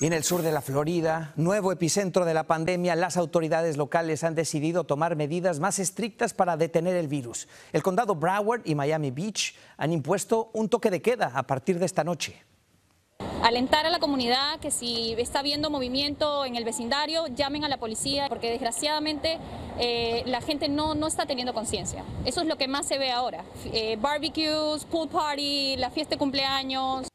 en el sur de la Florida, nuevo epicentro de la pandemia, las autoridades locales han decidido tomar medidas más estrictas para detener el virus. El condado Broward y Miami Beach han impuesto un toque de queda a partir de esta noche. Alentar a la comunidad que si está viendo movimiento en el vecindario, llamen a la policía, porque desgraciadamente eh, la gente no, no está teniendo conciencia. Eso es lo que más se ve ahora. Eh, barbecues, pool party, la fiesta de cumpleaños.